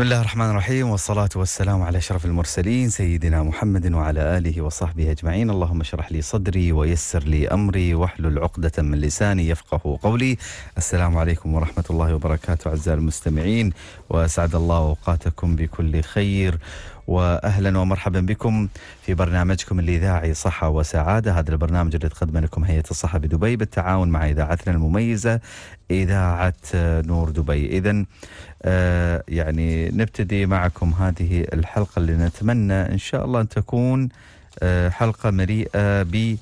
بسم الله الرحمن الرحيم والصلاة والسلام على شرف المرسلين سيدنا محمد وعلى آله وصحبه أجمعين اللهم اشرح لي صدري ويسر لي أمري واحلل عقدة من لساني يفقه قولي السلام عليكم ورحمة الله وبركاته أعزائي المستمعين وأسعد الله أوقاتكم بكل خير واهلا ومرحبا بكم في برنامجكم الاذاعي صحه وسعاده، هذا البرنامج الذي تقدمه لكم هيئه الصحه بدبي بالتعاون مع اذاعتنا المميزه اذاعه آه، نور دبي، اذا آه يعني نبتدي معكم هذه الحلقه اللي نتمنى ان شاء الله ان تكون آه حلقه مليئه ب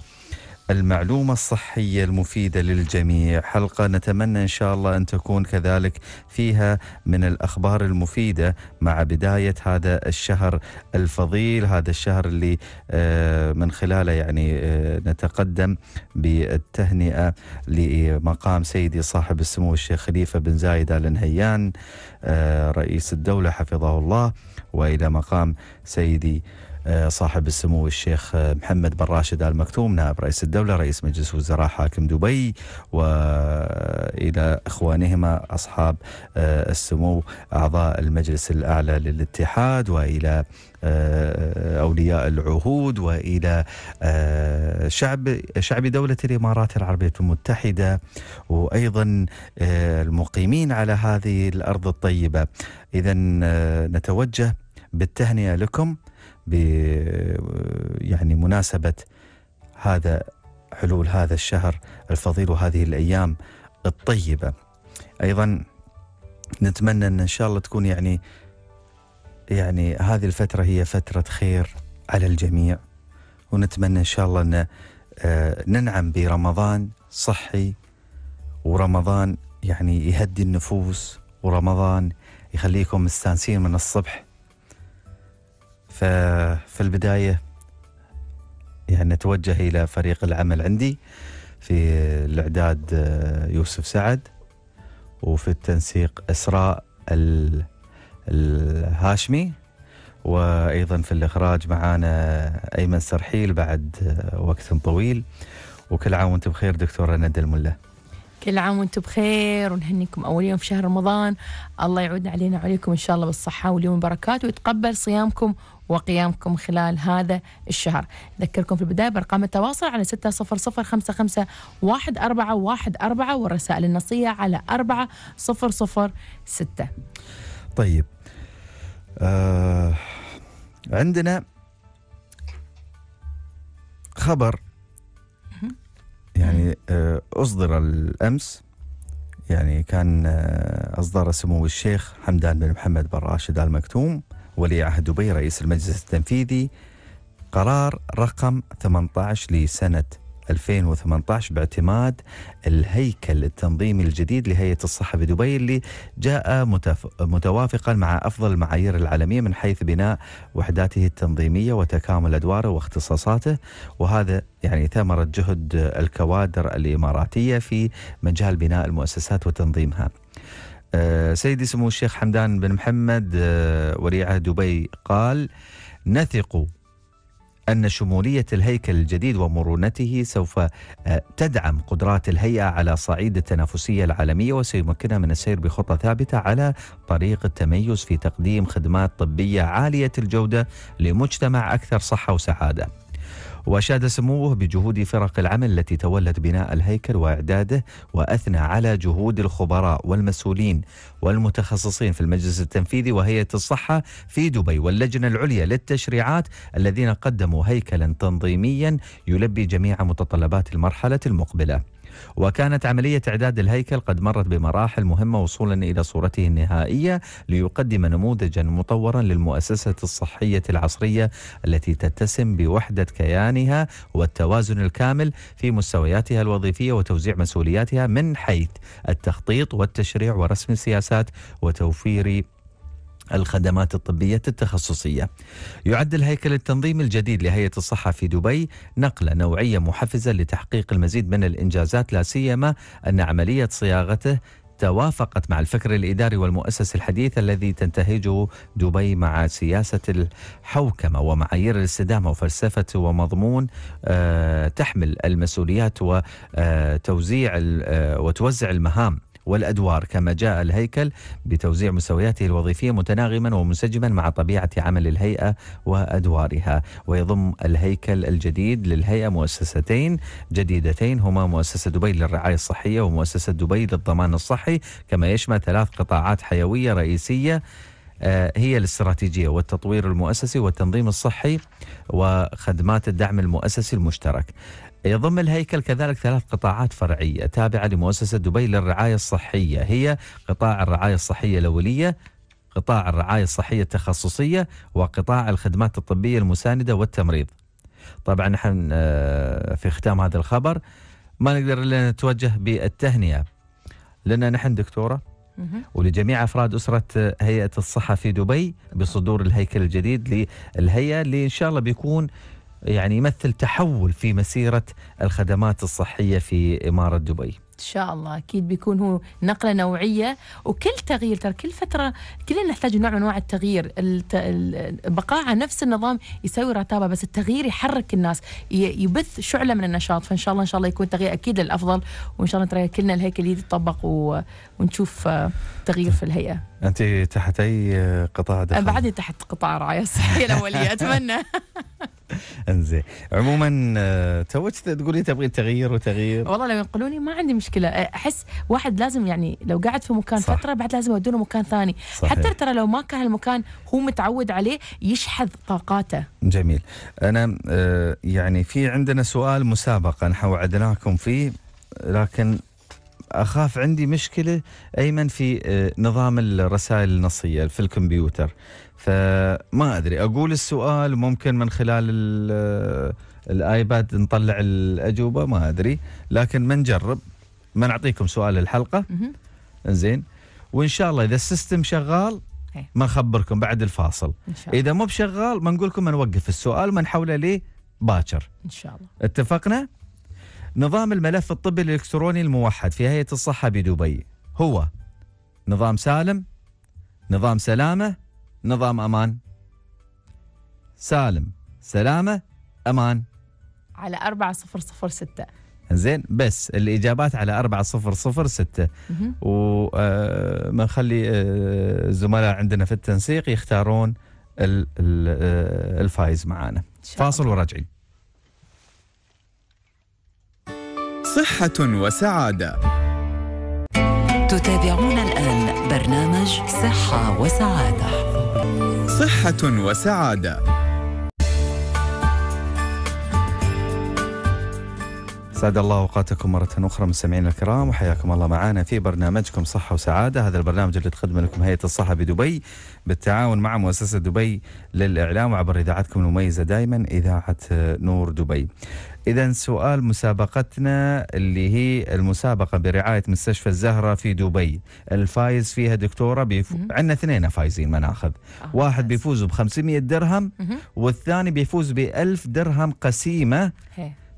المعلومة الصحية المفيدة للجميع حلقة نتمنى إن شاء الله أن تكون كذلك فيها من الأخبار المفيدة مع بداية هذا الشهر الفضيل هذا الشهر اللي آه، من خلاله يعني آه، نتقدم بالتهنئة لمقام سيدي صاحب السمو الشيخ خليفة بن زايد آل نهيان آه، رئيس الدولة حفظه الله وإلى مقام سيدي صاحب السمو الشيخ محمد بن راشد ال مكتوم نائب رئيس الدوله رئيس مجلس وزراء حاكم دبي والى اخوانهما اصحاب آه، السمو اعضاء المجلس الاعلى للاتحاد والى آه، آه، اولياء العهود والى شعب شعب دوله الامارات العربيه المتحده وايضا المقيمين على هذه الارض الطيبه اذا نتوجه بالتهنئه لكم ب يعني مناسبه هذا حلول هذا الشهر الفضيل وهذه الايام الطيبه. ايضا نتمنى ان ان شاء الله تكون يعني يعني هذه الفتره هي فتره خير على الجميع ونتمنى ان شاء الله ان آه، ننعم برمضان صحي ورمضان يعني يهدي النفوس ورمضان يخليكم مستانسين من الصبح ففي البداية يعني نتوجه إلى فريق العمل عندي في الإعداد آه، يوسف سعد وفي التنسيق إسراء الهاشمي وأيضا في الإخراج معانا أيمن سرحيل بعد آه، وقت طويل وكل عام وانتم بخير دكتورة ندى المله كل عام وانتم بخير ونهنيكم أول يوم في شهر رمضان الله يعود علينا وعليكم إن شاء الله بالصحة واليوم البركات ويتقبل صيامكم وقيامكم خلال هذا الشهر أذكركم في البداية بأرقام التواصل على خمسة واحد أربعة واحد أربعة والرسائل النصية على أربعة صفر صفر ستة طيب آه عندنا خبر يعني آه، أصدر الأمس يعني كان آه، أصدر سمو الشيخ حمدان بن محمد بن راشد آل مكتوم ولي عهد دبي رئيس المجلس التنفيذي قرار رقم 18 لسنة 2018 باعتماد الهيكل التنظيمي الجديد لهيئة الصحة في دبي اللي جاء متوافقا مع أفضل المعايير العالمية من حيث بناء وحداته التنظيمية وتكامل أدواره واختصاصاته وهذا يعني ثمرة جهد الكوادر الإماراتية في مجال بناء المؤسسات وتنظيمها آه، سيدي سمو الشيخ حمدان بن محمد آه، وريعة دبي قال نثق أن شمولية الهيكل الجديد ومرونته سوف آه، تدعم قدرات الهيئة على صعيد التنافسية العالمية وسيمكنها من السير بخطة ثابتة على طريق التميز في تقديم خدمات طبية عالية الجودة لمجتمع أكثر صحة وسعادة. وأشاد سموه بجهود فرق العمل التي تولت بناء الهيكل وإعداده وأثنى على جهود الخبراء والمسؤولين والمتخصصين في المجلس التنفيذي وهيئة الصحة في دبي واللجنة العليا للتشريعات الذين قدموا هيكلا تنظيميا يلبي جميع متطلبات المرحلة المقبلة وكانت عملية إعداد الهيكل قد مرت بمراحل مهمة وصولا إلى صورته النهائية ليقدم نموذجا مطورا للمؤسسة الصحية العصرية التي تتسم بوحدة كيانها والتوازن الكامل في مستوياتها الوظيفية وتوزيع مسؤولياتها من حيث التخطيط والتشريع ورسم السياسات وتوفير الخدمات الطبية التخصصية. يعد الهيكل التنظيمي الجديد لهيئة الصحة في دبي نقلة نوعية محفزة لتحقيق المزيد من الإنجازات لا سيما أن عملية صياغته توافقت مع الفكر الإداري والمؤسس الحديث الذي تنتهجه دبي مع سياسة الحوكمة ومعايير الاستدامة وفلسفة ومضمون آه، تحمل المسؤوليات وتوزيع آه، آه، وتوزع المهام والأدوار كما جاء الهيكل بتوزيع مستوياته الوظيفية متناغما ومنسجما مع طبيعة عمل الهيئة وأدوارها ويضم الهيكل الجديد للهيئة مؤسستين جديدتين هما مؤسسة دبي للرعاية الصحية ومؤسسة دبي للضمان الصحي كما يشمل ثلاث قطاعات حيوية رئيسية آه، هي الاستراتيجية والتطوير المؤسسي والتنظيم الصحي وخدمات الدعم المؤسسي المشترك يضم الهيكل كذلك ثلاث قطاعات فرعية تابعة لمؤسسة دبي للرعاية الصحية هي قطاع الرعاية الصحية الأولية قطاع الرعاية الصحية التخصصية وقطاع الخدمات الطبية المساندة والتمريض طبعا نحن آه، في ختام هذا الخبر ما نقدر إلا نتوجه بالتهنئة لنا نحن دكتورة ولجميع افراد اسره هيئه الصحه في دبي بصدور الهيكل الجديد للهيئه اللي ان شاء الله بيكون يعني يمثل تحول في مسيرة الخدمات الصحية في إمارة دبي ان شاء الله اكيد بيكون هو نقله نوعيه وكل تغيير ترى كل فتره كلنا نحتاج نوع من انواع التغيير البقاء على نفس النظام يسوي رتابه بس التغيير يحرك الناس يبث شعله من النشاط فان شاء الله ان شاء الله يكون تغيير اكيد للافضل وان شاء الله ترى كلنا الهيكل يتطبق ونشوف آه، تغيير في الهيئه انت تحت اي قطاع دخل؟ بعدني تحت قطاع الرعايه الصحيه الاوليه اتمنى انزين عموما آه، توك تقولي تبغي تغيير وتغيير والله لو ينقلوني ما عندي مشكله آه، احس واحد لازم يعني لو قاعد في مكان صح. فتره بعد لازم يودونه مكان ثاني صحيح. حتى ترى لو ما كان المكان هو متعود عليه يشحذ طاقاته جميل انا آه، يعني في عندنا سؤال مسابقا وعدناكم فيه لكن اخاف عندي مشكله ايمن في نظام الرسائل النصيه في الكمبيوتر فما ادري اقول السؤال ممكن من خلال الايباد نطلع الاجوبه ما ادري لكن ما نجرب ما نعطيكم سؤال الحلقه زين وان شاء الله اذا السيستم شغال إيه. ما نخبركم بعد الفاصل إن شاء الله. اذا مو بشغال ما نقول لكم نوقف السؤال ما نحوله لي باكر ان شاء الله اتفقنا نظام الملف الطبي الالكتروني الموحد في هيئه الصحه بدبي هو نظام سالم نظام سلامه نظام أمان سالم سلامة أمان على ستة زين بس الاجابات على 4006 ونخلي آه، آه، الزملاء عندنا في التنسيق يختارون آه، الفايز معانا فاصل وراجعين صحة وسعادة تتابعون الآن برنامج صحة وسعادة صحة وسعادة سعد الله اوقاتكم مره اخرى مستمعينا الكرام وحياكم الله معنا في برنامجكم صحه وسعاده، هذا البرنامج اللي تقدمه لكم هيئه الصحه بدبي بالتعاون مع مؤسسه دبي للاعلام وعبر اذاعتكم المميزه دائما اذاعه نور دبي. إذا سؤال مسابقتنا اللي هي المسابقة برعاية مستشفى الزهرة في دبي الفايز فيها دكتورة بيفو... عندنا اثنين فايزين مناخذ آه واحد بيفوز ب 500 درهم والثاني بيفوز ب 1000 درهم قسيمة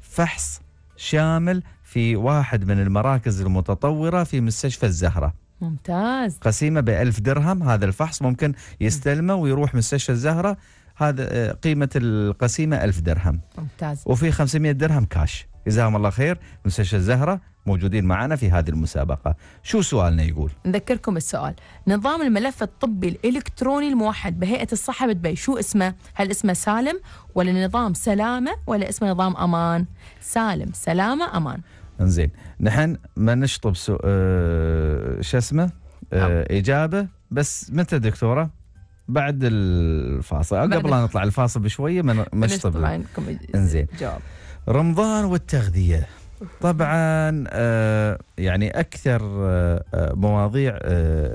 فحص شامل في واحد من المراكز المتطورة في مستشفى الزهرة ممتاز قسيمة ب 1000 درهم هذا الفحص ممكن يستلمه ويروح مستشفى الزهرة هذا آه، قيمة القسيمة ألف درهم ممتاز وفي 500 درهم كاش جزاهم الله خير مستشفى الزهرة موجودين معنا في هذه المسابقة شو سؤالنا يقول نذكركم السؤال نظام الملف الطبي الإلكتروني الموحد بهيئة الصحة بدبي شو اسمه هل اسمه سالم ولا نظام سلامة ولا اسمه نظام أمان سالم سلامة أمان انزين نحن ما نشطب سو... اه... شو اسمه اه... إجابة بس متى دكتورة بعد الفاصل أو أه، قبل لا نطلع الفاصل بشويه من مشطب انزين جواب رمضان والتغذيه طبعا أه، يعني اكثر أه، مواضيع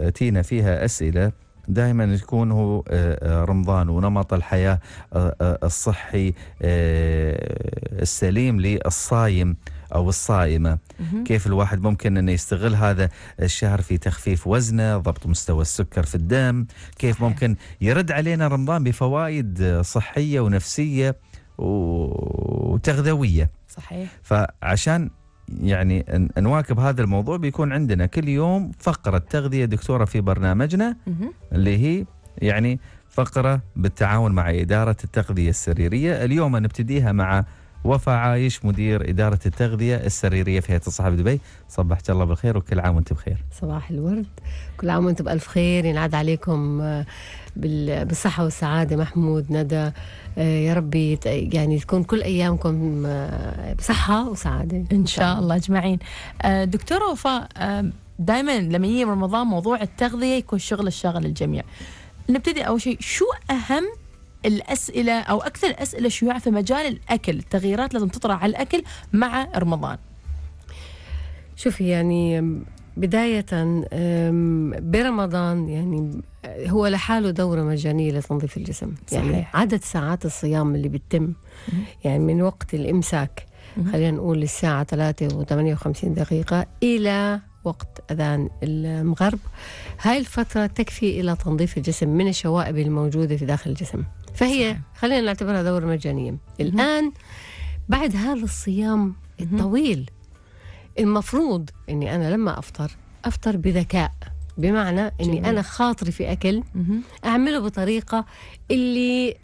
تينا فيها اسئله دائما يكون هو رمضان ونمط الحياه الصحي السليم للصايم او الصائمه كيف الواحد ممكن انه يستغل هذا الشهر في تخفيف وزنه ضبط مستوى السكر في الدم كيف ممكن يرد علينا رمضان بفوائد صحيه ونفسيه وتغذويه صحيح فعشان يعني نواكب هذا الموضوع بيكون عندنا كل يوم فقره تغذيه دكتوره في برنامجنا اللي هي يعني فقره بالتعاون مع اداره التغذيه السريريه اليوم نبتديها مع وفاء عايش مدير إدارة التغذية السريرية في هيئة الصحة بدبي صبحك الله بالخير وكل عام وانت بخير صباح الورد كل عام وانتم بألف خير ينعاد عليكم آه، بالصحة والسعادة محمود ندى آه، يا ربي يعني تكون كل أيامكم آه، بصحة وسعادة إن شاء الله أجمعين دكتورة وفاء دائما لما يجي رمضان موضوع التغذية يكون شغل الشغل الجميع نبتدي أول شيء شو أهم الأسئلة أو أكثر الأسئلة شيوعا في مجال الأكل التغييرات لازم تطرح على الأكل مع رمضان شوفي يعني بداية برمضان يعني هو لحاله دورة مجانية لتنظيف الجسم يعني صحيح. يعني عدد ساعات الصيام اللي بتتم يعني من وقت الإمساك خلينا نقول الساعة 3 و58 دقيقة إلى وقت أذان المغرب هاي الفترة تكفي إلى تنظيف الجسم من الشوائب الموجودة في داخل الجسم فهي خلينا نعتبرها دورة مجانية الآن بعد هذا الصيام الطويل المفروض أني أنا لما أفطر أفطر بذكاء بمعنى اني انا خاطري في اكل اعمله بطريقه اللي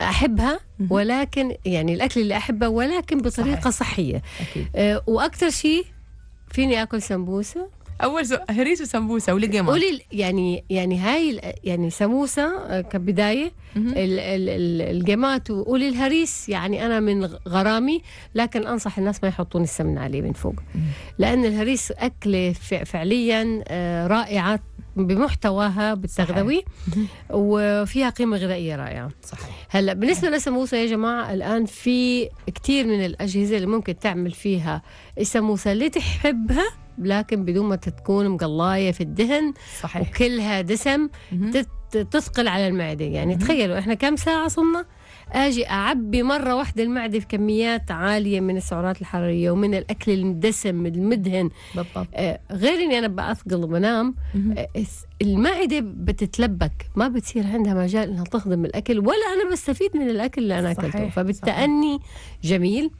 احبها ولكن يعني الاكل اللي احبه ولكن بطريقه صحيه أكيد. آه، واكثر شيء فيني اكل سمبوسه اول سؤال هريس وسمبوسه ولقيمه قولي يعني يعني هاي يعني سموسه آه، كبدايه القيمات وقولي الهريس يعني انا من غرامي لكن انصح الناس ما يحطون السمن عليه من فوق لان الهريس اكله فعليا آه، رائعه بمحتواها بالتغذوي وفيها قيمه غذائيه رائعه صحيح هلا بالنسبه للسموسه يا جماعه الان في كثير من الاجهزه اللي ممكن تعمل فيها السموسه اللي تحبها لكن بدون ما تكون مقلايه في الدهن صحيح. وكلها دسم تثقل على المعده يعني تخيلوا احنا كم ساعه صمنا اجي اعبي مره واحده المعده في كميات عاليه من السعرات الحراريه ومن الاكل المدسم المدهن بالضبط آه، غير اني انا باثقل وبنام آه، المعده بتتلبك ما بتصير عندها مجال انها تهضم الاكل ولا انا بستفيد من الاكل اللي انا صحيح اكلته فبالتأني صحيح. جميل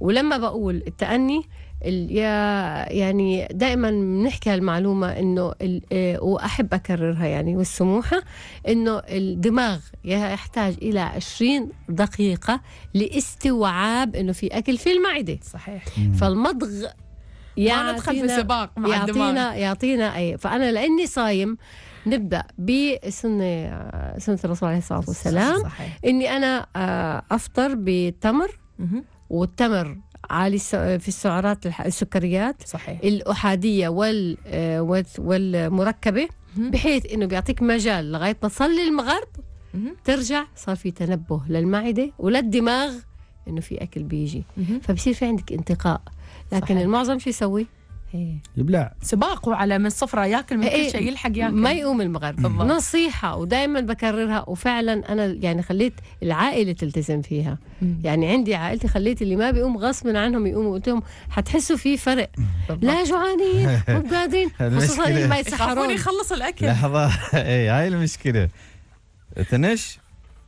ولما بقول التأني يا يعني دائما بنحكي هالمعلومه انه آه، واحب اكررها يعني والسموحه انه الدماغ يحتاج الى 20 دقيقه لاستوعاب انه في اكل في المعده صحيح فالمضغ ما ندخل في سباق مع يعطينا الدماغ يعطينا اي فانا لاني صايم نبدا بسنه سنه الرسول عليه الصلاه والسلام صحيح. اني انا آه، افطر بتمر والتمر عالي في السعرات السكريات صحيح. الأحادية وال آه، والمركبة بحيث انه بيعطيك مجال لغايه ما تصلي المغرب ترجع صار في تنبه للمعده وللدماغ انه في اكل بيجي فبصير في عندك انتقاء لكن صحيح. المعظم شو يسوي؟ يبلع إيه. سباق وعلى من الصفرة ياكل من إيه، كل إيه، شيء يلحق ياكل ما يقوم المغرب نصيحة ودائما بكررها وفعلا أنا يعني خليت العائلة تلتزم فيها مم. يعني عندي عائلتي خليت اللي ما بيقوم غصبا عنهم يقوموا قلت لهم حتحسوا في فرق لا جوعانين مو قادرين خصوصا اللي ما يسحرون يخلص الأكل لحظة اي هاي المشكلة تنش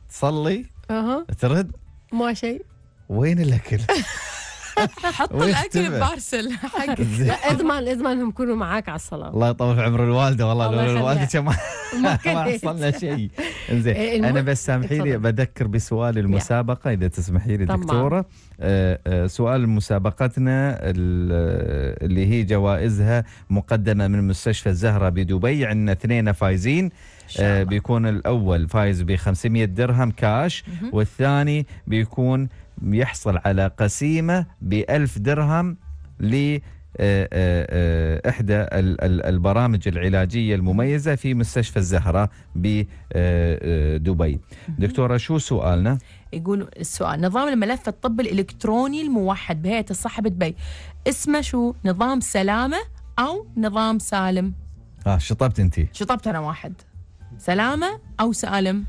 تصلي أه. ترد ما شيء وين الأكل حط الاكل ببارسل لا اضمن اضمن انهم يكونوا معاك على الصلاه الله يطول في عمر الوالده والله لو الوالده كان ما حصلنا شيء زين إيه، انا بس سامحيني بذكر بسؤال المسابقه اذا تسمحي لي دكتوره آه، آه، سؤال مسابقتنا آه، اللي هي جوائزها مقدمه من مستشفى الزهره بدبي عندنا اثنين فايزين بيكون الاول فايز ب 500 درهم كاش والثاني بيكون يحصل على قسيمة بألف درهم ل آه، آه، آه، إحدى البرامج العلاجية المميزة في مستشفى الزهرة بدبي دكتورة شو سؤالنا؟ يقول السؤال نظام الملف الطب الإلكتروني الموحد بهيئة الصحة بدبي اسمه شو؟ نظام سلامة أو نظام سالم؟ آه شطبت أنت شطبت أنا واحد سلامة أو سالم؟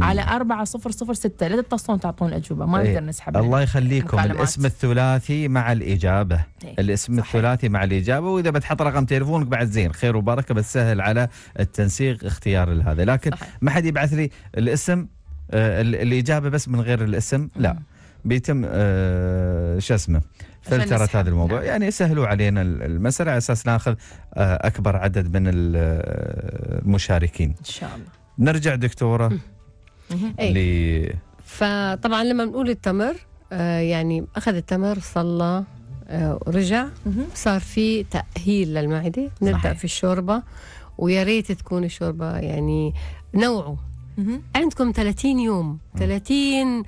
على 4006 لا تتصلون تعطون الاجوبه ما إيه. نقدر نسحب الله يخليكم الاسم الثلاثي مع الاجابه ايه. الاسم صحيح. الثلاثي مع الاجابه واذا بتحط رقم تليفونك بعد زين خير وبركه بتسهل على التنسيق اختيار هذا لكن صحيح. ما حد يبعث لي الاسم آه الاجابه بس من غير الاسم لا مم. بيتم آه شو اسمه فلترت هذا الموضوع نعم. يعني سهلوا علينا المسألة على أساس ناخذ آه، أكبر عدد من آه، المشاركين إن شاء الله نرجع دكتورة اللي فطبعا لما بنقول التمر آه يعني اخذ التمر صلى آه ورجع صار في تاهيل للمعده نبدا في الشوربه ويا ريت تكون الشوربه يعني نوعه عندكم 30 يوم 30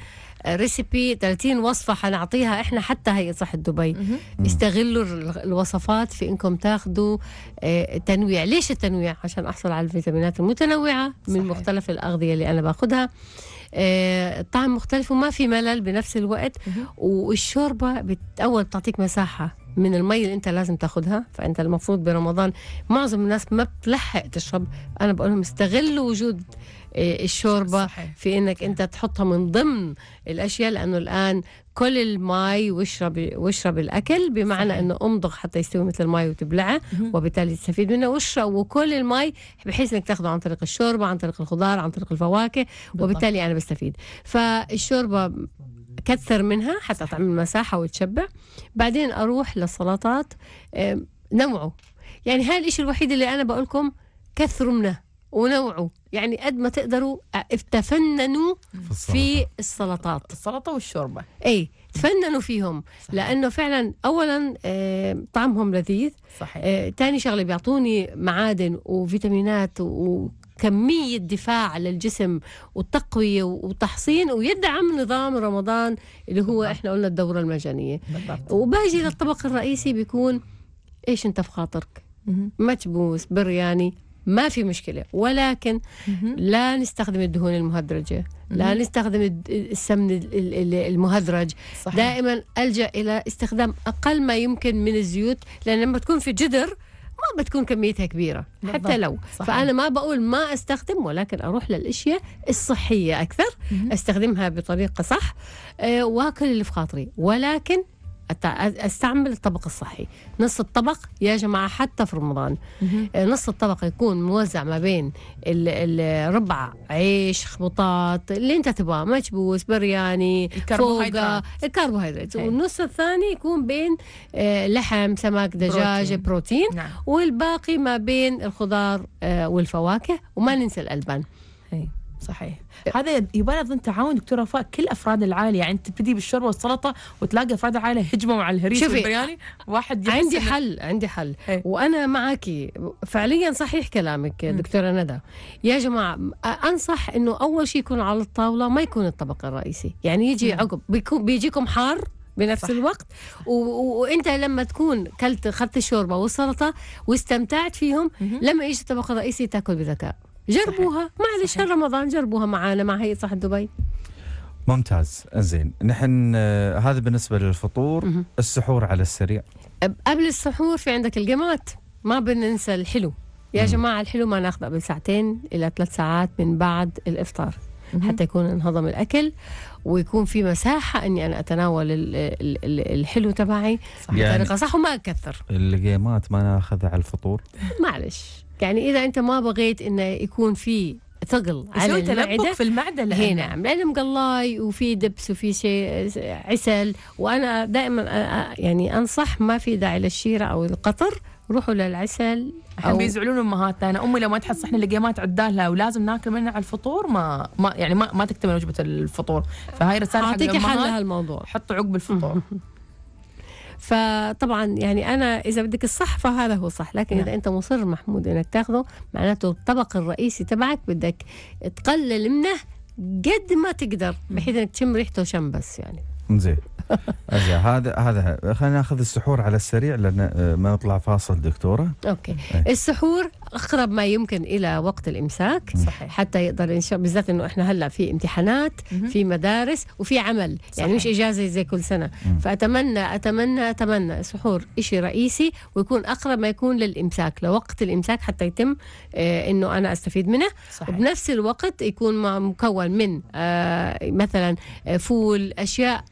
ريسيبي 30 وصفه حنعطيها احنا حتى هيئه صحه دبي استغلوا الوصفات في انكم تاخذوا آه، تنويع ليش التنويع عشان احصل على الفيتامينات المتنوعه من صحيح. مختلف الاغذيه اللي انا باخذها الطعم آه، مختلف وما في ملل بنفس الوقت والشوربه اول بتعطيك مساحه من المي اللي انت لازم تاخدها فانت المفروض برمضان معظم الناس ما بتلحق تشرب انا بقول لهم استغلوا وجود إيه، الشوربه صحيح. في انك انت تحطها من ضمن الاشياء لانه الان كل المي واشرب واشرب الاكل بمعنى صحيح. انه امضغ حتى يستوي مثل المي وتبلعه وبالتالي تستفيد منه واشرب وكل المي بحيث انك تاخذه عن طريق الشوربه عن طريق الخضار عن طريق الفواكه وبالتالي انا بستفيد فالشوربه كثر منها حتى تعمل مساحه وتشبع بعدين اروح للسلطات إيه، نوعه يعني هذا الشيء الوحيد اللي انا بقول لكم كثروا منه ونوعه يعني قد ما تقدروا آه، تفننوا في السلطات, السلطة والشوربة اي تفننوا فيهم صحيح. لأنه فعلا أولا آه، طعمهم لذيذ صحيح آه، ثاني شغلة بيعطوني معادن وفيتامينات و كمية دفاع للجسم والتقوية وتحصين ويدعم نظام رمضان اللي هو بالضبط. احنا قلنا الدورة المجانية بالضبط. وباجي للطبق الرئيسي بيكون ايش انت في خاطرك مكبوس برياني ما في مشكله ولكن لا نستخدم الدهون المهدرجه لا نستخدم السمن المهدرج صحيح. دائما الجا الى استخدام اقل ما يمكن من الزيوت لان لما تكون في جدر ما بتكون كميتها كبيره بالضبط. حتى لو صحيح. فانا ما بقول ما استخدم ولكن اروح للاشياء الصحيه اكثر مم. استخدمها بطريقه صح آه، واكل اللي في خاطري ولكن استعمل الطبق الصحي نص الطبق يا جماعه حتى في رمضان نص الطبق يكون موزع ما بين الربع عيش خبطات اللي انت تبغاه مكبوس برياني فوقه الكربوهيدرات إيه. والنص الثاني يكون بين آه، لحم سمك دجاج بروتين, بروتين. نعم. والباقي ما بين الخضار آه، والفواكه وما ننسى الالبان هي. إيه. صحيح إيه. هذا يبان اظن تعاون دكتور وفاء كل افراد العائله يعني انت تبدي بالشوربه والسلطه وتلاقي افراد العائله هجموا على الهريس شوفي والبرياني واحد عندي حل عندي حل هي. إيه. وانا معك فعليا صحيح كلامك دكتوره ندى يا جماعه انصح انه اول شيء يكون على الطاوله ما يكون الطبق الرئيسي يعني يجي نعم. عقب بيكون بيجيكم حار بنفس صح. الوقت و... وانت لما تكون كلت اخذت الشوربه والسلطه واستمتعت فيهم لما يجي الطبق الرئيسي تاكل بذكاء جربوها معلش رمضان جربوها معانا مع هيئه صحه دبي ممتاز زين نحن آه هذا بالنسبه للفطور مه. السحور على السريع قبل السحور في عندك القمات ما بننسى الحلو يا مه. جماعه الحلو ما ناخذه قبل ساعتين الى ثلاث ساعات من بعد الافطار مه. حتى يكون انهضم الاكل ويكون في مساحه اني انا اتناول الـ الـ الـ الحلو تبعي يعني بطريقه صح وما اكثر الجيمات ما ناخذها على الفطور معلش يعني إذا أنت ما بغيت إنه يكون في ثقل على المعدة في المعدة لأن نعم لأنه مقلاي وفي دبس وفي شيء عسل وأنا دائما يعني أنصح ما في داعي للشيرة أو القطر روحوا للعسل أو احنا بيزعلون امهاتنا انا امي لو ما تحس احنا لقيمات عدالها ولازم ناكل منها على الفطور ما ما يعني ما, ما تكتمل وجبه الفطور فهاي رساله حق اعطيك حل لهالموضوع حطوا عقب الفطور فطبعا يعني انا اذا بدك الصح فهذا هو صح لكن نعم. اذا انت مصر محمود انك تاخذه معناته الطبق الرئيسي تبعك بدك تقلل منه قد ما تقدر بحيث انك تشم ريحته شم بس يعني زين هذا هذا خلينا ناخذ السحور على السريع لان آه، ما نطلع فاصل دكتوره اوكي أي. السحور اقرب ما يمكن الى وقت الامساك صحيح. حتى يقدر ان شاء بالذات انه احنا هلا في امتحانات مم. في مدارس وفي عمل صحيح. يعني مش اجازه زي كل سنه مم. فاتمنى اتمنى اتمنى سحور شيء رئيسي ويكون اقرب ما يكون للامساك لوقت الامساك حتى يتم آه انه انا استفيد منه صحيح. وبنفس الوقت يكون مكون من آه مثلا آه، فول اشياء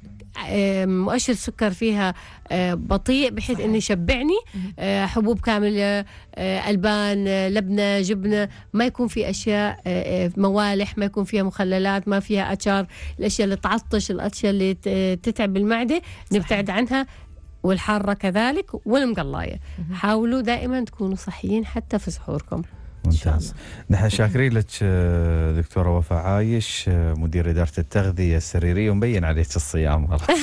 مؤشر السكر فيها آه، بطيء بحيث انه يشبعني آه، حبوب كامله آه، البان لبنه جبنه ما يكون في اشياء موالح ما يكون فيها مخللات ما فيها اتشار الاشياء اللي تعطش الاشياء اللي تتعب المعده نبتعد عنها والحاره كذلك والمقلايه حاولوا دائما تكونوا صحيين حتى في سحوركم ممتاز نحن شاكرين لك دكتوره وفاء عايش مدير اداره التغذيه السريريه ومبين عليك الصيام والله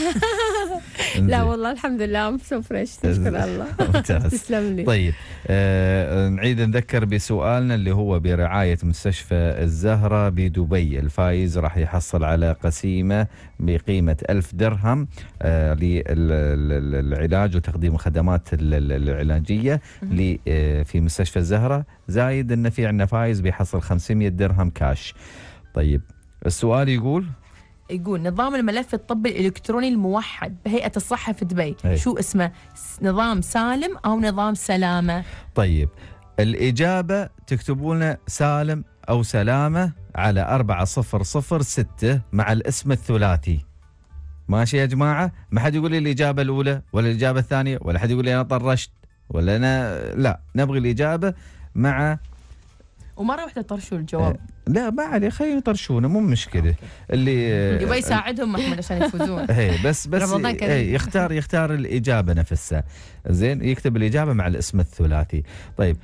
لا والله الحمد لله ام سو فريش نشكر الله تسلم لي طيب آه نعيد نذكر بسؤالنا اللي هو برعايه مستشفى الزهره بدبي الفايز راح يحصل على قسيمه بقيمه ألف درهم آه للعلاج وتقديم الخدمات العلاجيه آه، في مستشفى الزهره زايد ان في عندنا فايز بيحصل 500 درهم كاش طيب السؤال يقول يقول نظام الملف الطبي الالكتروني الموحد بهيئه الصحه في دبي أي. شو اسمه نظام سالم او نظام سلامه طيب الاجابه تكتبون سالم او سلامه على 4006 مع الاسم الثلاثي ماشي يا جماعه ما حد يقول لي الاجابه الاولى ولا الاجابه الثانيه ولا حد يقول لي انا طرشت ولا انا لا نبغي الاجابه مع ومره واحده طرشوا الجواب إيه. لا ما عليه خلينا يطرشونه مو مشكله اللي يبغى آه، يساعدهم محمد عشان يفوزون ايه بس بس إيه، يختار يختار الاجابه نفسها زين يكتب الاجابه مع الاسم الثلاثي طيب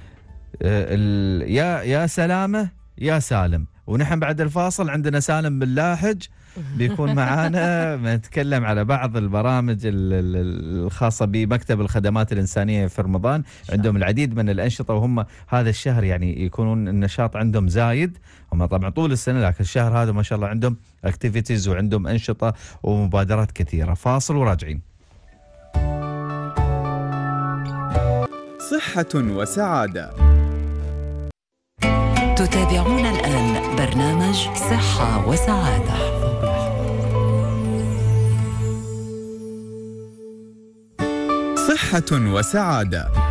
آه، يا يا سلامه يا سالم ونحن بعد الفاصل عندنا سالم بن لاحج بيكون معانا نتكلم على بعض البرامج الخاصه بمكتب الخدمات الانسانيه في رمضان عندهم العديد من الانشطه وهم هذا الشهر يعني يكونون النشاط عندهم زايد هم طبعا طول السنه لكن الشهر هذا ما شاء الله عندهم اكتيفيتيز وعندهم انشطه ومبادرات كثيره فاصل وراجعين صحه وسعاده تتابعون الان برنامج صحه وسعاده صحة وسعادة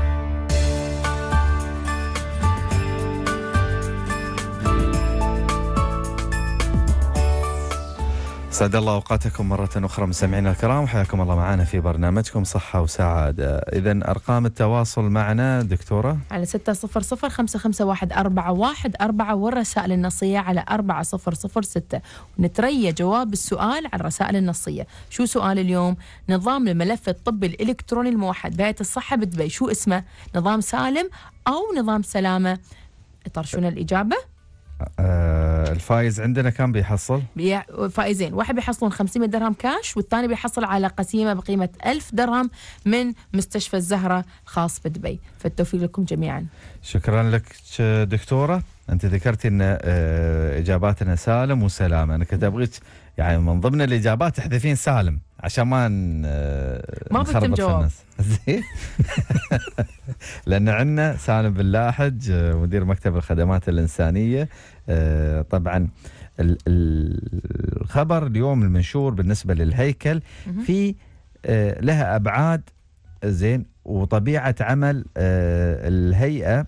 سعد الله اوقاتكم مرة اخرى مستمعينا الكرام حياكم الله معنا في برنامجكم صحة وسعادة، اذا ارقام التواصل معنا دكتورة على 600 551 414 والرسائل النصية على 4006 ونتريى جواب السؤال على الرسائل النصية، شو سؤال اليوم؟ نظام الملف الطبي الالكتروني الموحد بهيئة الصحة بدبي شو اسمه؟ نظام سالم او نظام سلامة؟ طرشونا الاجابة؟ آه الفايز عندنا كم بيحصل؟ بي... فائزين، واحد بيحصلون 500 درهم كاش والثاني بيحصل على قسيمه بقيمه 1000 درهم من مستشفى الزهره الخاص بدبي، فالتوفيق لكم جميعا. شكرا لك دكتوره، انت ذكرتي ان آه، اجاباتنا سالم وسلامه، انا كنت ابغيك يعني من ضمن الاجابات تحذفين سالم عشان ما ما آه، بدكم الجواب زين لان عندنا سالم بن لاحج آه، مدير مكتب الخدمات الانسانيه آه، طبعا الخبر اليوم المنشور بالنسبه للهيكل في لها ابعاد زين وطبيعه عمل الهيئه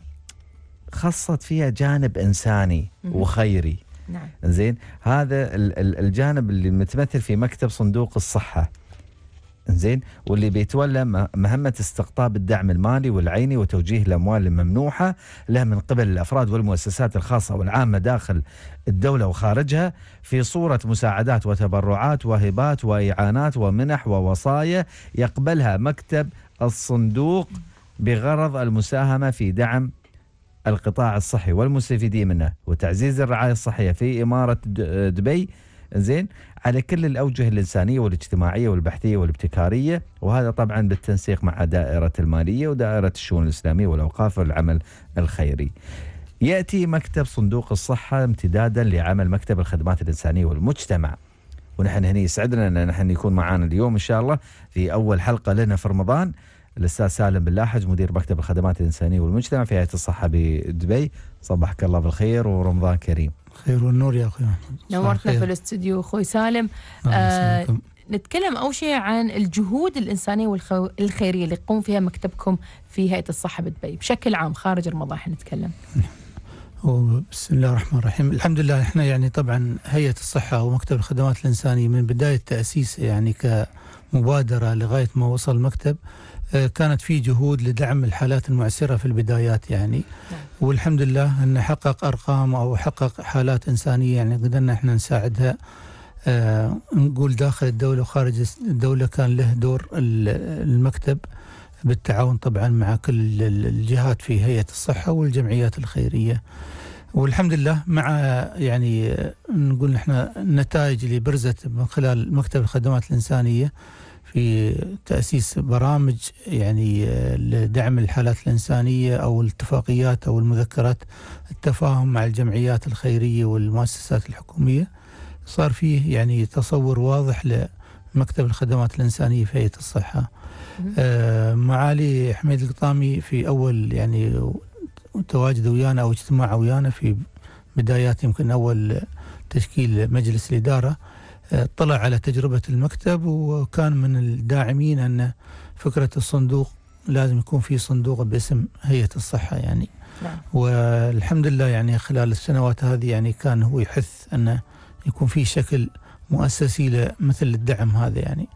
خصت فيها جانب انساني وخيري نعم زين هذا الجانب اللي متمثل في مكتب صندوق الصحه زين واللي بيتولى مهمه استقطاب الدعم المالي والعيني وتوجيه الاموال الممنوحه له من قبل الافراد والمؤسسات الخاصه والعامه داخل الدوله وخارجها في صوره مساعدات وتبرعات وهبات واعانات ومنح ووصايا يقبلها مكتب الصندوق بغرض المساهمه في دعم القطاع الصحي والمستفيدين منه وتعزيز الرعايه الصحيه في اماره دبي زين على كل الاوجه الانسانيه والاجتماعيه والبحثيه والابتكاريه وهذا طبعا بالتنسيق مع دائره الماليه ودائره الشؤون الاسلاميه والاوقاف والعمل الخيري. ياتي مكتب صندوق الصحه امتدادا لعمل مكتب الخدمات الانسانيه والمجتمع. ونحن هنا يسعدنا ان نحن يكون معنا اليوم ان شاء الله في اول حلقه لنا في رمضان الاستاذ سالم باللاحج مدير مكتب الخدمات الانسانيه والمجتمع في هيئه الصحه بدبي صبحك الله بالخير ورمضان كريم خير والنور يا اخوي نورتنا في الاستوديو اخوي سالم آه نتكلم اول شيء عن الجهود الانسانيه والخيريه اللي يقوم فيها مكتبكم في هيئه الصحه بدبي بشكل عام خارج رمضان احنا نتكلم بسم الله الرحمن الرحيم الحمد لله احنا يعني طبعا هيئه الصحه ومكتب الخدمات الانسانيه من بدايه تاسيسه يعني كمبادره لغايه ما وصل المكتب آه، كانت في جهود لدعم الحالات المعسرة في البدايات يعني نعم. والحمد لله أن حقق أرقام أو حقق حالات إنسانية يعني قدرنا إحنا نساعدها آه، نقول داخل الدولة وخارج الدولة كان له دور المكتب بالتعاون طبعا مع كل الجهات في هيئة الصحة والجمعيات الخيرية والحمد لله مع يعني آه، نقول احنا النتائج اللي برزت من خلال مكتب الخدمات الإنسانية في تأسيس برامج يعني آه، لدعم الحالات الإنسانية أو الاتفاقيات أو المذكرات التفاهم مع الجمعيات الخيرية والمؤسسات الحكومية صار فيه يعني تصور واضح لمكتب الخدمات الإنسانية في هيئة الصحة آه، معالي حميد القطامي في أول يعني تواجد ويانا أو اجتماع ويانا في بدايات يمكن أول تشكيل مجلس الإدارة اطلع على تجربة المكتب وكان من الداعمين أن فكرة الصندوق لازم يكون في صندوق باسم هيئة الصحة يعني نعم. والحمد لله يعني خلال السنوات هذه يعني كان هو يحث أن يكون في شكل مؤسسي مثل الدعم هذا يعني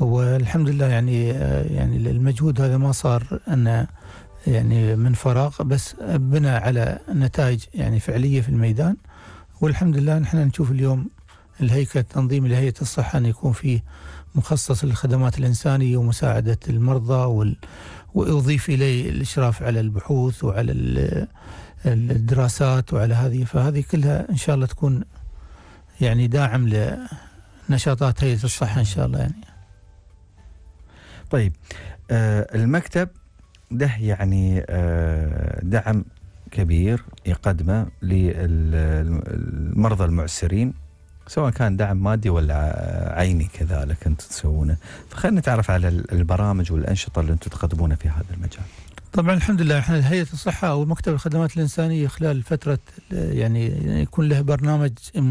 والحمد لله يعني يعني المجهود هذا ما صار أن يعني من فراغ بس بنى على نتائج يعني فعلية في الميدان والحمد لله نحن نشوف اليوم الهيكل تنظيم لهيئة الصحة أن يكون فيه مخصص للخدمات الإنسانية ومساعدة المرضى وال... ويضيف إليه الإشراف على البحوث وعلى الدراسات وعلى هذه فهذه كلها إن شاء الله تكون يعني داعم لنشاطات هيئة الصحة إن شاء الله يعني طيب آه، المكتب ده يعني آه، دعم كبير يقدمه للمرضى المعسرين سواء كان دعم مادي ولا عيني كذلك انتم تسوونه فخلينا نتعرف على البرامج والانشطه اللي انتم تقدمونها في هذا المجال طبعا الحمد لله احنا هيئه الصحه او مكتب الخدمات الانسانيه خلال فتره يعني يكون له برنامج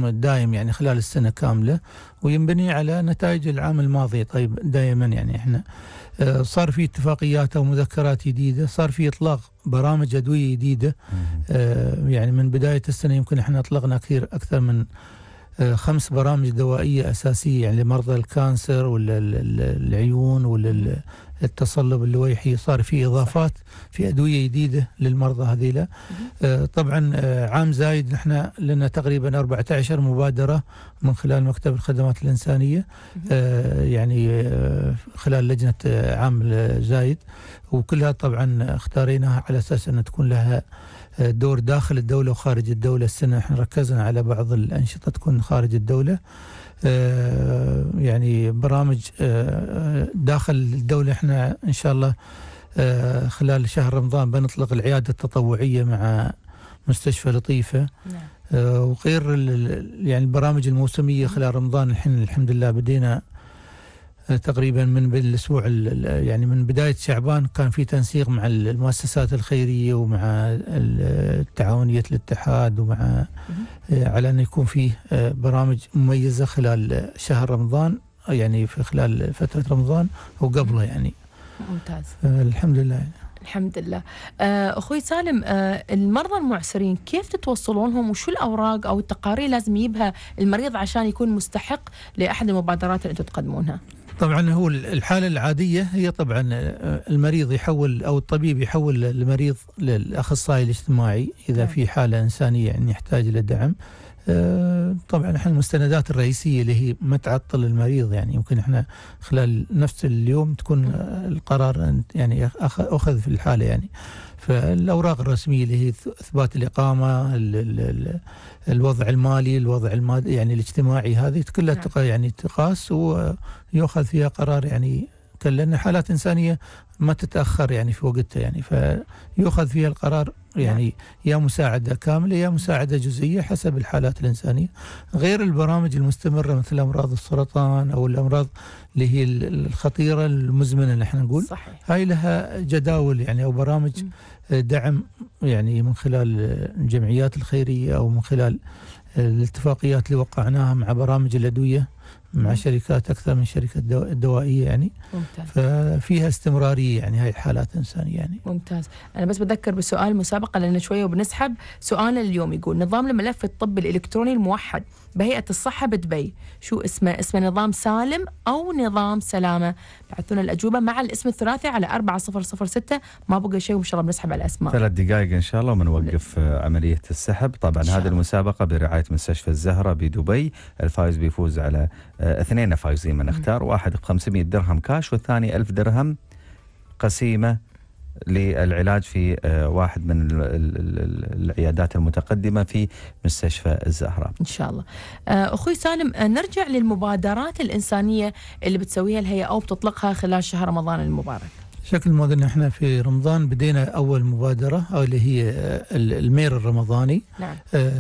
دائم يعني خلال السنه كامله وينبني على نتائج العام الماضي طيب دائما يعني احنا آه، صار في اتفاقيات او مذكرات جديده، صار في اطلاق برامج ادويه جديده آه، يعني من بدايه السنه يمكن احنا اطلقنا كثير اكثر من آه، خمس برامج دوائية أساسية يعني لمرضى الكانسر ولا العيون ولا التصلب اللويحي صار في إضافات في أدوية جديدة للمرضى هذيلا آه، طبعا آه، عام زايد نحن لنا تقريبا 14 مبادرة من خلال مكتب الخدمات الإنسانية يعني خلال لجنة عام زايد وكلها طبعا اختاريناها على أساس أن تكون لها دور داخل الدولة وخارج الدولة السنة احنا ركزنا على بعض الأنشطة تكون خارج الدولة آه، يعني برامج آه، داخل الدولة احنا إن شاء الله آه، خلال شهر رمضان بنطلق العيادة التطوعية مع مستشفى لطيفة نعم. وغير يعني البرامج الموسمية خلال رمضان الحين الحمد لله بدينا تقريبا من بالاسبوع يعني من بدايه شعبان كان في تنسيق مع المؤسسات الخيريه ومع التعاونيه الاتحاد ومع على ان يكون في آه، برامج مميزه خلال شهر رمضان يعني في خلال فتره رمضان وقبله يعني ممتاز آه، الحمد لله الحمد لله آه، اخوي سالم المرضى المعسرين كيف تتوصلونهم وشو الاوراق او التقارير لازم يجيبها المريض عشان يكون مستحق لاحد المبادرات اللي انتم تقدمونها طبعا هو الحالة العادية هي طبعا آه، المريض يحول أو الطبيب يحول المريض للأخصائي الاجتماعي إذا نعم. في حالة إنسانية يعني يحتاج إلى دعم آه، طبعا احنا المستندات الرئيسيه اللي هي ما تعطل المريض يعني يمكن احنا خلال نفس اليوم تكون آه، القرار يعني اخذ في الحاله يعني. فالاوراق الرسميه اللي هي اثبات الاقامه الوضع المالي الوضع المادي يعني الاجتماعي هذه كلها نعم. يعني تقاس ويؤخذ فيها قرار يعني مؤكد لأن حالات إنسانية ما تتأخر يعني في وقتها يعني فيؤخذ فيها القرار يعني يا مساعدة كاملة يا مساعدة جزئية حسب الحالات الإنسانية غير البرامج المستمرة مثل أمراض السرطان أو الأمراض اللي هي الخطيرة المزمنة اللي احنا نقول صحيح. هاي لها جداول يعني أو برامج دعم يعني من خلال الجمعيات الخيرية أو من خلال الاتفاقيات اللي وقعناها مع برامج الأدوية مع شركات اكثر من شركه دوائيه يعني ممتاز ففيها استمراريه يعني هاي الحالات انسانيه يعني ممتاز انا بس بتذكر بسؤال مسابقه لان شويه وبنسحب سؤال اليوم يقول نظام الملف الطبي الالكتروني الموحد بهيئة الصحة بدبي شو اسمه اسمه نظام سالم أو نظام سلامة بعثونا الأجوبة مع الاسم الثلاثي على 4006 ما بقى شيء وإن شاء الله بنسحب على الأسماء ثلاث دقائق إن شاء الله ومنوقف عملية السحب طبعا هذه المسابقة برعاية مستشفى الزهرة بدبي الفائز بيفوز على آه، اثنين فايزين من اختار واحد ب 500 درهم كاش والثاني 1000 درهم قسيمة للعلاج في آه، واحد من العيادات المتقدمة في مستشفى الزهرة إن شاء الله آه، أخوي سالم آه، نرجع للمبادرات الإنسانية اللي بتسويها الهيئة أو بتطلقها خلال شهر رمضان المبارك شكل ما قلنا احنا في رمضان بدينا اول مبادره اللي هي المير الرمضاني نعم.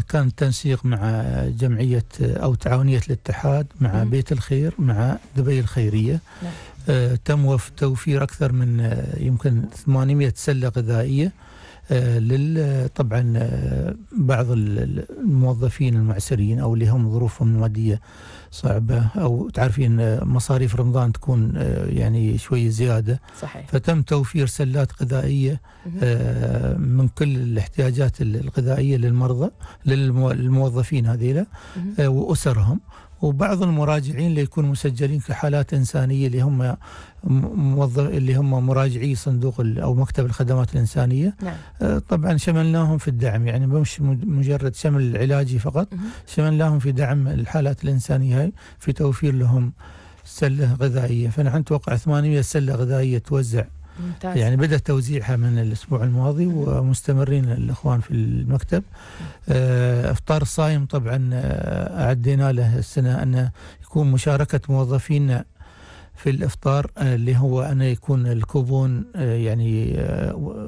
كان تنسيق مع جمعيه او تعاونيه الاتحاد مع مم. بيت الخير مع دبي الخيريه نعم. آه، تم توفير أكثر من آه، يمكن 800 سلة غذائية آه، لل طبعا بعض الموظفين المعسرين او اللي هم ظروفهم الماديه صعبه او تعرفين مصاريف رمضان تكون يعني شوي زياده صحيح. فتم توفير سلات غذائيه من كل الاحتياجات الغذائيه للمرضى للموظفين هذيلا واسرهم وبعض المراجعين اللي يكون مسجلين كحالات انسانيه اللي هم موظف اللي هم مراجعي صندوق او مكتب الخدمات الانسانيه نعم. آه، طبعا شملناهم في الدعم يعني مش مجرد شمل علاجي فقط شملناهم في دعم الحالات الانسانيه هاي في توفير لهم سله غذائيه فنحن نتوقع 800 سله غذائيه توزع ممتاز. يعني بدأ توزيعها من الأسبوع الماضي ومستمرين الإخوان في المكتب آه، إفطار الصايم طبعا آه، أعدينا له السنة أن يكون مشاركة موظفينا في الافطار آه، اللي هو انه يكون الكوبون يعني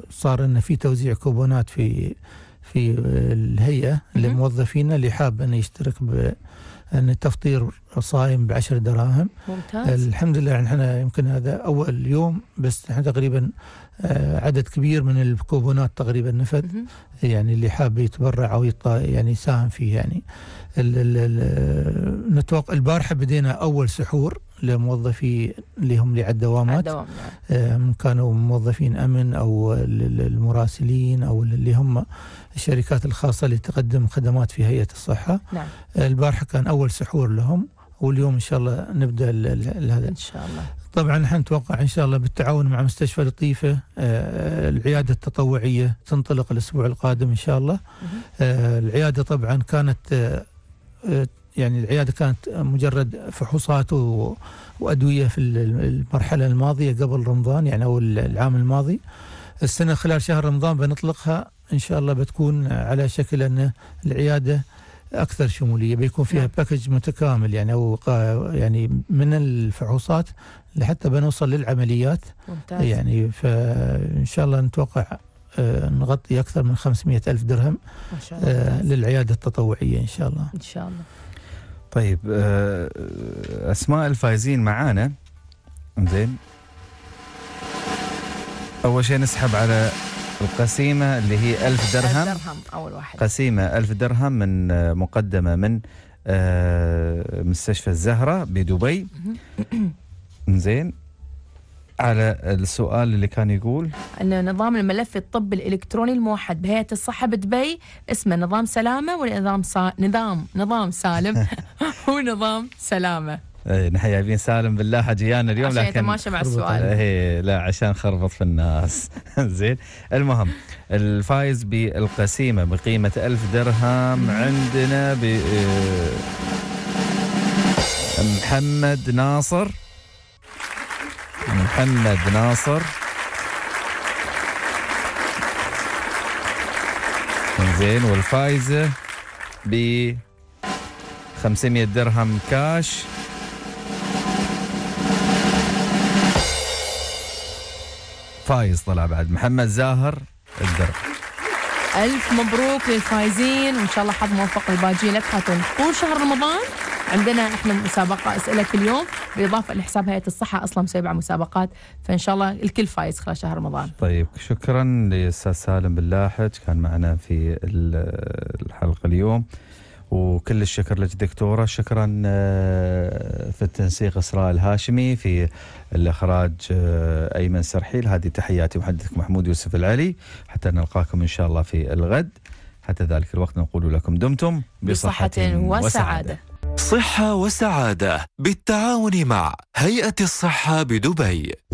صار انه في توزيع كوبونات في في الهيئه لموظفينا اللي حاب انه يشترك ب ان التفطير صايم بعشر دراهم ممتاز الحمد لله نحن يمكن هذا اول يوم بس نحن تقريبا آه، عدد كبير من الكوبونات تقريبا نفذ يعني اللي حاب يتبرع او يعني يساهم فيه يعني آه، نتوقع البارحه بدينا اول سحور لموظفي اللي هم اللي على الدوامات آه كانوا موظفين امن او المراسلين او اللي هم الشركات الخاصه اللي تقدم خدمات في هيئه الصحه نعم. البارحه كان اول سحور لهم واليوم ان شاء الله نبدا هذا ان شاء الله طبعا نحن نتوقع ان شاء الله بالتعاون مع مستشفى لطيفه آه، آه، العياده التطوعيه تنطلق الاسبوع القادم ان شاء الله آه، العياده طبعا كانت يعني العياده كانت مجرد فحوصات وادويه في المرحله الماضيه قبل رمضان يعني او العام الماضي السنه خلال شهر رمضان بنطلقها ان شاء الله بتكون على شكل ان العياده اكثر شموليه بيكون فيها باكج نعم. متكامل يعني او يعني من الفحوصات لحتى بنوصل للعمليات ممتاز. يعني فان شاء الله نتوقع آه، نغطي اكثر من 500 الف درهم ما شاء آه، الله. للعياده التطوعيه ان شاء الله ان شاء الله طيب آه، اسماء الفائزين معانا زين اول شيء نسحب على القسيمة اللي هي ألف درهم ألف درهم أول واحد قسيمة ألف درهم من آه، مقدمة من آه، مستشفى الزهرة بدبي زين على السؤال اللي كان يقول أن نظام الملف الطبي الإلكتروني الموحد بهيئة الصحة بدبي اسمه نظام سلامة ونظام سا... نظام نظام سالم ونظام سلامة إيه، نحن جايبين سالم بالله جيانا اليوم عشان يتماشى مع السؤال ايه لا عشان خربط في الناس زين المهم الفايز بالقسيمة بقيمة ألف درهم عندنا ب إيه، محمد ناصر محمد ناصر زين والفايزة ب 500 درهم كاش فايز طلع بعد محمد زاهر الدرع ألف مبروك للفايزين وإن شاء الله حظ موفق الباجي لك خاتون طول شهر رمضان عندنا احنا مسابقة أسئلة كل يوم بالإضافة لحساب هيئة الصحة أصلا مسيبع مسابقات فإن شاء الله الكل فايز خلال شهر رمضان طيب شكرا للأستاذ سالم باللاحج كان معنا في الحلقة اليوم وكل الشكر لك دكتوره شكرا آه، في التنسيق اسراء الهاشمي في الاخراج آه، ايمن سرحيل هذه تحياتي محدثكم محمود يوسف العلي حتى نلقاكم ان شاء الله في الغد حتى ذلك الوقت نقول لكم دمتم بصحه, بصحة وسعاده صحه وسعاده بالتعاون مع هيئه الصحه بدبي